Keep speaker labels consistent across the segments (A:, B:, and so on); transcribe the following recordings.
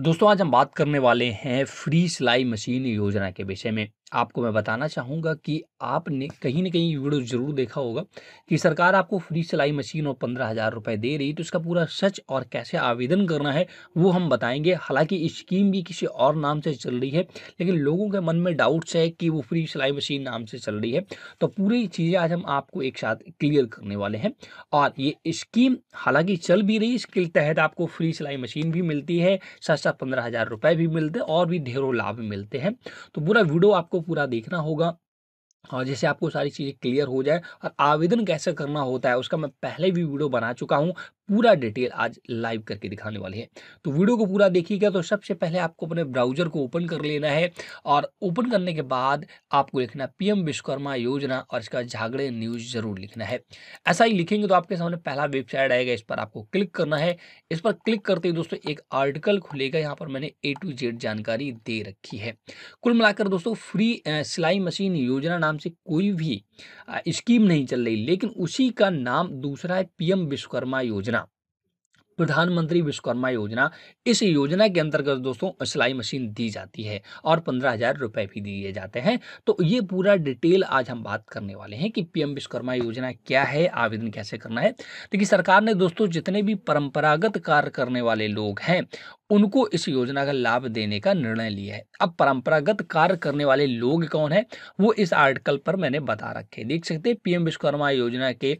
A: दोस्तों आज हम बात करने वाले हैं फ्री सिलाई मशीन योजना के विषय में आपको मैं बताना चाहूँगा कि आपने कहीं ना कहीं ये वीडियो जरूर देखा होगा कि सरकार आपको फ्री सिलाई मशीन और पंद्रह हज़ार रुपये दे रही है तो इसका पूरा सच और कैसे आवेदन करना है वो हम बताएंगे हालांकि स्कीम भी किसी और नाम से चल रही है लेकिन लोगों के मन में डाउट्स है कि वो फ्री सिलाई मशीन नाम से चल रही है तो पूरी चीज़ें आज हम आपको एक साथ क्लियर करने वाले हैं और ये स्कीम हालाँकि चल भी रही इसके तहत आपको फ्री सिलाई मशीन भी मिलती है साथ साथ पंद्रह हज़ार रुपये भी मिलते और भी ढेरों लाभ मिलते हैं तो पूरा वीडियो आपको पूरा देखना होगा और हाँ, जैसे आपको सारी चीज़ें क्लियर हो जाए और आवेदन कैसे करना होता है उसका मैं पहले भी वीडियो बना चुका हूँ पूरा डिटेल आज लाइव करके दिखाने वाले हैं तो वीडियो को पूरा देखिएगा तो सबसे पहले आपको अपने ब्राउजर को ओपन कर लेना है और ओपन करने के बाद आपको लिखना पीएम विश्वकर्मा योजना और इसका झागड़े न्यूज जरूर लिखना है ऐसा ही लिखेंगे तो आपके सामने पहला वेबसाइट आएगा इस पर आपको क्लिक करना है इस पर क्लिक करते ही दोस्तों एक आर्टिकल खुलेगा यहाँ पर मैंने ए टू जेड जानकारी दे रखी है कुल मिलाकर दोस्तों फ्री सिलाई मशीन योजना नाम से कोई भी स्कीम नहीं चल रही लेकिन उसी का नाम दूसरा है पीएम विश्वकर्मा योजना प्रधानमंत्री विश्वकर्मा योजना इस योजना के अंतर्गत दोस्तों सिलाई मशीन दी जाती है और पंद्रह हज़ार रुपये भी दिए जाते हैं तो ये पूरा डिटेल आज हम बात करने वाले हैं कि पीएम विश्वकर्मा योजना क्या है आवेदन कैसे करना है देखिए सरकार ने दोस्तों जितने भी परंपरागत कार्य करने वाले लोग हैं उनको इस योजना का लाभ देने का निर्णय लिया है अब परंपरागत कार्य करने वाले लोग कौन है वो इस आर्टिकल पर मैंने बता रखे देख सकते हैं पीएम विश्वकर्मा योजना के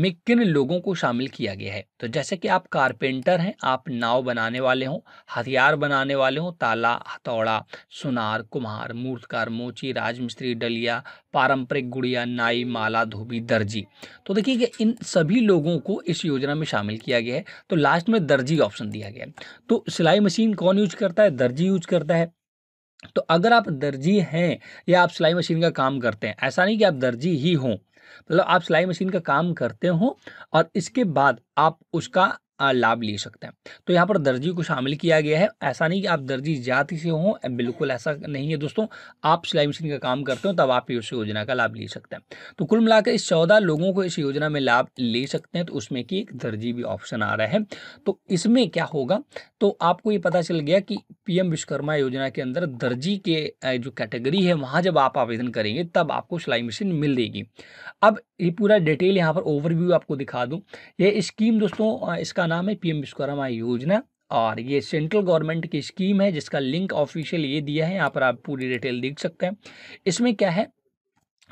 A: में किन लोगों को शामिल किया गया है तो जैसे कि आप कारपेंटर हैं आप नाव बनाने वाले हों हथियार बनाने वाले हों ताला हथौड़ा सुनार कुम्हार मूर्तकार मोची राजमिस्त्री डलिया पारंपरिक गुड़िया नाई माला धोबी दर्जी तो देखिए इन सभी लोगों को इस योजना में शामिल किया गया है तो लास्ट में दर्जी ऑप्शन दिया गया है तो सिलाई मशीन कौन यूज करता है दर्जी यूज करता है तो अगर आप दर्जी हैं या आप सिलाई मशीन का काम करते हैं ऐसा नहीं कि आप दर्जी ही हों मतलब आप सिलाई मशीन का काम करते हो और इसके बाद आप उसका लाभ ले सकते हैं तो यहाँ पर दर्जी को शामिल किया गया है ऐसा नहीं कि आप दर्जी जाति से हों बिल्कुल ऐसा नहीं है दोस्तों आप सिलाई मशीन का काम करते हो तब आप इस योजना का लाभ ले सकते हैं तो कुल मिलाकर इस चौदह लोगों को इस योजना में लाभ ले सकते हैं तो उसमें कि एक दर्जी भी ऑप्शन आ रहा है तो इसमें क्या होगा तो आपको ये पता चल गया कि पी विश्वकर्मा योजना के अंदर दर्जी के जो कैटेगरी है वहाँ जब आप आवेदन करेंगे तब आपको सिलाई मशीन मिल देगी अब ये पूरा डिटेल यहाँ पर ओवरव्यू आपको दिखा दूँ ये स्कीम दोस्तों इसका नाम है पी एम विश्वकर्मा योजना और ये सेंट्रल गवर्नमेंट की स्कीम है जिसका लिंक ऑफिशियल ये दिया है यहाँ पर आप पूरी डिटेल देख सकते हैं इसमें क्या है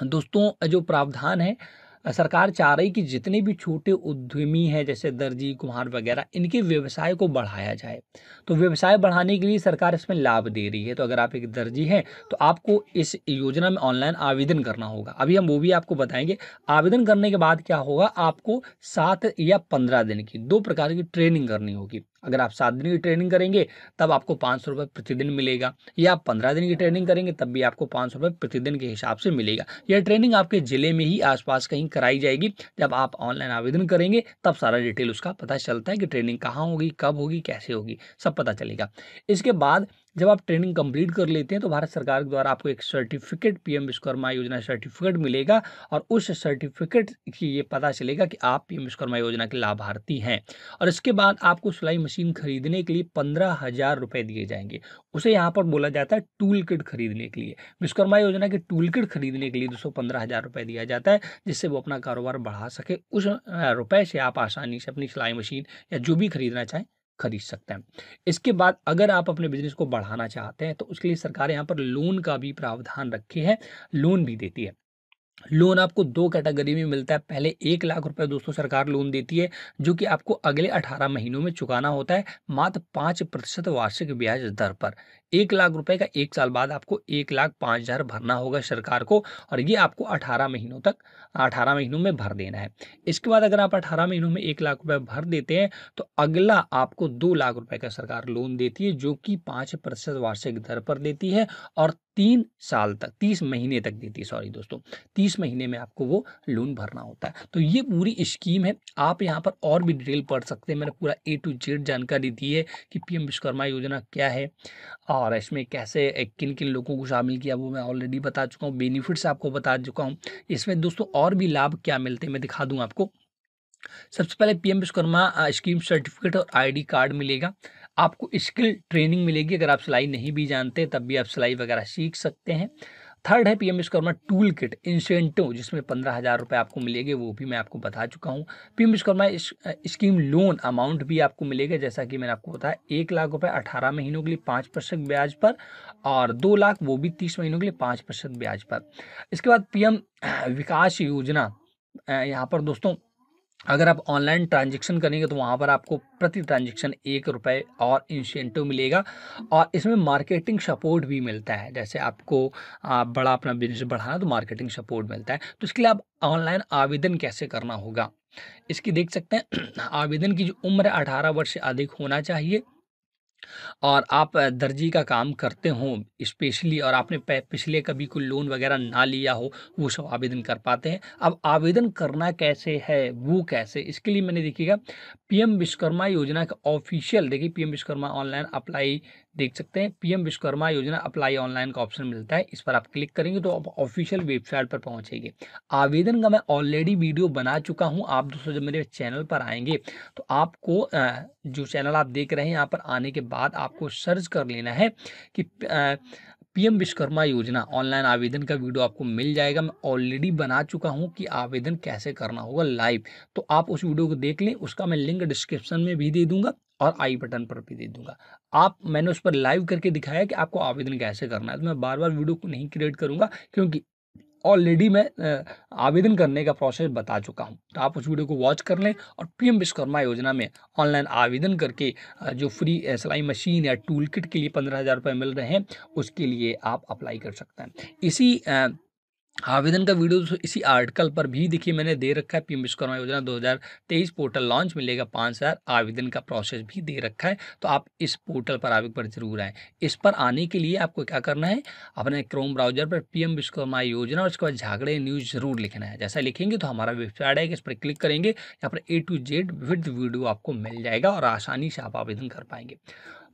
A: दोस्तों जो प्रावधान है सरकार चाह रही कि जितने भी छोटे उद्यमी हैं जैसे दर्जी कुम्हार वगैरह इनके व्यवसाय को बढ़ाया जाए तो व्यवसाय बढ़ाने के लिए सरकार इसमें लाभ दे रही है तो अगर आप एक दर्जी हैं तो आपको इस योजना में ऑनलाइन आवेदन करना होगा अभी हम वो भी आपको बताएंगे आवेदन करने के बाद क्या होगा आपको सात या पंद्रह दिन की दो प्रकार की ट्रेनिंग करनी होगी अगर आप सात दिन की ट्रेनिंग करेंगे तब आपको पाँच सौ रुपये प्रतिदिन मिलेगा या आप पंद्रह दिन की ट्रेनिंग करेंगे तब भी आपको पाँच सौ रुपये प्रतिदिन के हिसाब से मिलेगा यह ट्रेनिंग आपके ज़िले में ही आसपास कहीं कराई जाएगी जब आप ऑनलाइन आवेदन करेंगे तब सारा डिटेल उसका पता चलता है कि ट्रेनिंग कहाँ होगी कब होगी कैसे होगी सब पता चलेगा इसके बाद जब आप ट्रेनिंग कंप्लीट कर लेते हैं तो भारत सरकार के द्वारा आपको एक सर्टिफिकेट पीएम विश्वकर्मा योजना सर्टिफिकेट मिलेगा और उस सर्टिफिकेट की ये पता चलेगा कि आप पीएम विश्वकर्मा योजना के लाभार्थी हैं और इसके बाद आपको सिलाई मशीन खरीदने के लिए पंद्रह हज़ार रुपये दिए जाएंगे उसे यहाँ पर बोला जाता है टूल किट खरीदने के लिए विश्वकर्मा योजना के टूल किट खरीदने के लिए दो सौ पंद्रह हज़ार रुपये दिया जाता है जिससे वो अपना कारोबार बढ़ा सके उस रुपये से आप आसानी से अपनी सिलाई मशीन या जो भी खरीदना चाहें खरीद सकते हैं इसके बाद अगर आप अपने बिजनेस को बढ़ाना चाहते हैं तो उसके लिए सरकार यहाँ पर लोन का भी प्रावधान रखी है लोन भी देती है लोन आपको दो कैटेगरी में मिलता है पहले एक लाख रुपए दोस्तों सरकार लोन देती है जो कि आपको अगले अठारह महीनों में चुकाना होता है मात्र पाँच प्रतिशत वार्षिक ब्याज दर पर एक लाख रुपए का एक साल बाद आपको एक लाख पाँच हज़ार भरना होगा सरकार को और ये आपको अठारह महीनों तक अठारह महीनों में भर देना है इसके बाद अगर आप अठारह महीनों में एक लाख रुपये भर देते हैं तो अगला आपको दो लाख रुपये का सरकार लोन देती है जो कि पाँच प्रतिशत वार्षिक दर पर देती है और तीन साल तक तीस महीने तक देती है सॉरी दोस्तों तीस महीने में आपको वो लोन भरना होता है तो ये पूरी स्कीम है आप यहाँ पर और भी डिटेल पढ़ सकते हैं मैंने पूरा ए टू जेड जानकारी दी है कि पीएम विश्वकर्मा योजना क्या है और और इसमें कैसे किन किन लोगों को शामिल किया वो मैं ऑलरेडी बता चुका हूँ बेनिफिट्स आपको बता चुका हूँ इसमें दोस्तों और भी लाभ क्या मिलते हैं मैं दिखा दूँ आपको सबसे पहले पीएम विश्वकर्मा स्कीम सर्टिफिकेट और आईडी कार्ड मिलेगा आपको स्किल ट्रेनिंग मिलेगी अगर आप सिलाई नहीं भी जानते तब भी आप सिलाई वगैरह सीख सकते हैं थर्ड है PM Vishwakarma tool kit incentive जिसमें पंद्रह हज़ार रुपये आपको मिलेगी वो भी मैं आपको बता चुका हूँ PM Vishwakarma scheme loan amount भी आपको मिलेगा जैसा कि मैंने आपको बताया एक लाख रुपये अठारह महीनों के लिए पाँच परसेंट ब्याज पर और दो लाख वो भी तीस महीनों के लिए पाँच प्रतिशत ब्याज पर इसके बाद पी विकास योजना यहाँ पर दोस्तों अगर आप ऑनलाइन ट्रांजेक्शन करेंगे तो वहाँ पर आपको प्रति ट्रांजेक्शन एक रुपये और इंसेंटिव मिलेगा और इसमें मार्केटिंग सपोर्ट भी मिलता है जैसे आपको आप बड़ा अपना बिजनेस बढ़ाना तो मार्केटिंग सपोर्ट मिलता है तो इसके लिए आप ऑनलाइन आवेदन कैसे करना होगा इसकी देख सकते हैं आवेदन की जो उम्र है अठारह वर्ष से अधिक होना चाहिए और आप दर्जी का काम करते हों स्पेशली और आपने पिछले कभी कोई लोन वगैरह ना लिया हो वो सब आवेदन कर पाते हैं अब आवेदन करना कैसे है वो कैसे इसके लिए मैंने देखिएगा पीएम विश्वकर्मा योजना का ऑफिशियल देखिए पीएम विश्वकर्मा ऑनलाइन अप्लाई देख सकते हैं पीएम विश्वकर्मा योजना अप्लाई ऑनलाइन का ऑप्शन मिलता है इस पर आप क्लिक करेंगे तो आप ऑफिशियल वेबसाइट पर पहुंचेंगे आवेदन का मैं ऑलरेडी वीडियो बना चुका हूं आप दोस्तों जब मेरे चैनल पर आएंगे तो आपको जो चैनल आप देख रहे हैं यहाँ पर आने के बाद आपको सर्च कर लेना है कि पीएम विश्वकर्मा योजना ऑनलाइन आवेदन का वीडियो आपको मिल जाएगा मैं ऑलरेडी बना चुका हूं कि आवेदन कैसे करना होगा लाइव तो आप उस वीडियो को देख लें उसका मैं लिंक डिस्क्रिप्शन में भी दे दूंगा और आई बटन पर भी दे दूंगा आप मैंने उस पर लाइव करके दिखाया कि आपको आवेदन कैसे करना है तो मैं बार बार वीडियो को नहीं क्रिएट करूंगा क्योंकि ऑलरेडी मैं आवेदन करने का प्रोसेस बता चुका हूँ तो आप उस वीडियो को वॉच कर लें और पीएम विश्वकर्मा योजना में ऑनलाइन आवेदन करके जो फ्री सिलाई मशीन या टूल किट के लिए पंद्रह हज़ार रुपये मिल रहे हैं उसके लिए आप अप्लाई कर सकते हैं इसी आवेदन का वीडियो तो इसी आर्टिकल पर भी देखिए मैंने दे रखा है पीएम विश्वकर्मा योजना 2023 पोर्टल लॉन्च मिलेगा पाँच हज़ार आवेदन का प्रोसेस भी दे रखा है तो आप इस पोर्टल पर आवेदन पर जरूर आएँ इस पर आने के लिए आपको क्या करना है अपने क्रोम ब्राउजर पर पीएम विश्वकर्मा योजना और उसके बाद झागड़े न्यूज़ जरूर लिखना है जैसा लिखेंगे तो हमारा वेबसाइट है इस पर क्लिक करेंगे यहाँ पर A to Z with video आपको मिल जाएगा और आसानी से आप आवेदन कर पाएंगे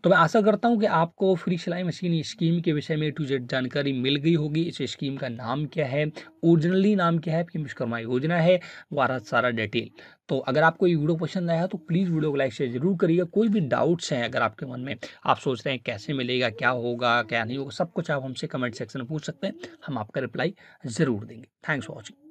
A: तो मैं आशा करता हूँ कि आपको फ्री सिलाई मशीन स्कीम के विषय में टू जेड जानकारी मिल गई होगी इस स्कीम का नाम क्या है ओरिजिनली नाम क्या है पी विश्वकर्मा योजना है वारा सारा डिटेल तो अगर आपको ये वीडियो पसंद आया तो प्लीज़ वीडियो को लाइक शेयर जरूर करिएगा कोई भी डाउट्स हैं अगर आपके मन में आप सोच रहे हैं कैसे मिलेगा क्या होगा क्या नहीं होगा सब कुछ आप हमसे कमेंट सेक्शन में पूछ सकते हैं हम आपका रिप्लाई ज़रूर देंगे थैंक्स फॉर वॉचिंग